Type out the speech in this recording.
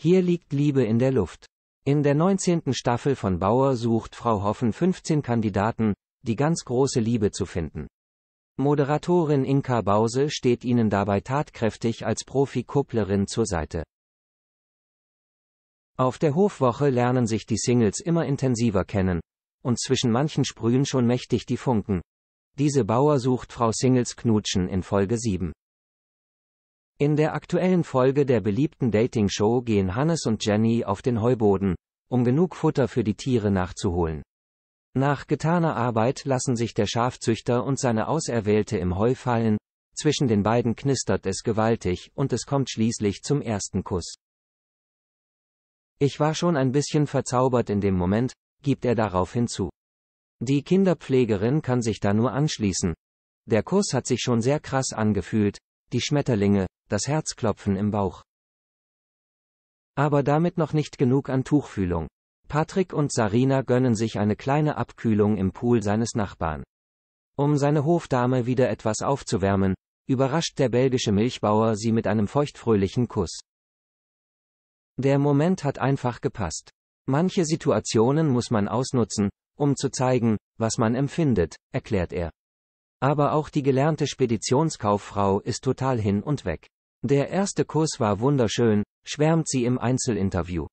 Hier liegt Liebe in der Luft. In der 19. Staffel von Bauer sucht Frau Hoffen 15 Kandidaten, die ganz große Liebe zu finden. Moderatorin Inka Bause steht ihnen dabei tatkräftig als Profi-Kupplerin zur Seite. Auf der Hofwoche lernen sich die Singles immer intensiver kennen. Und zwischen manchen sprühen schon mächtig die Funken. Diese Bauer sucht Frau Singles knutschen in Folge 7. In der aktuellen Folge der beliebten Dating-Show gehen Hannes und Jenny auf den Heuboden, um genug Futter für die Tiere nachzuholen. Nach getaner Arbeit lassen sich der Schafzüchter und seine Auserwählte im Heu fallen, zwischen den beiden knistert es gewaltig und es kommt schließlich zum ersten Kuss. Ich war schon ein bisschen verzaubert in dem Moment, gibt er darauf hinzu. Die Kinderpflegerin kann sich da nur anschließen. Der Kuss hat sich schon sehr krass angefühlt, die Schmetterlinge, das Herzklopfen im Bauch. Aber damit noch nicht genug an Tuchfühlung. Patrick und Sarina gönnen sich eine kleine Abkühlung im Pool seines Nachbarn. Um seine Hofdame wieder etwas aufzuwärmen, überrascht der belgische Milchbauer sie mit einem feuchtfröhlichen Kuss. Der Moment hat einfach gepasst. Manche Situationen muss man ausnutzen, um zu zeigen, was man empfindet, erklärt er. Aber auch die gelernte Speditionskauffrau ist total hin und weg. Der erste Kurs war wunderschön, schwärmt sie im Einzelinterview.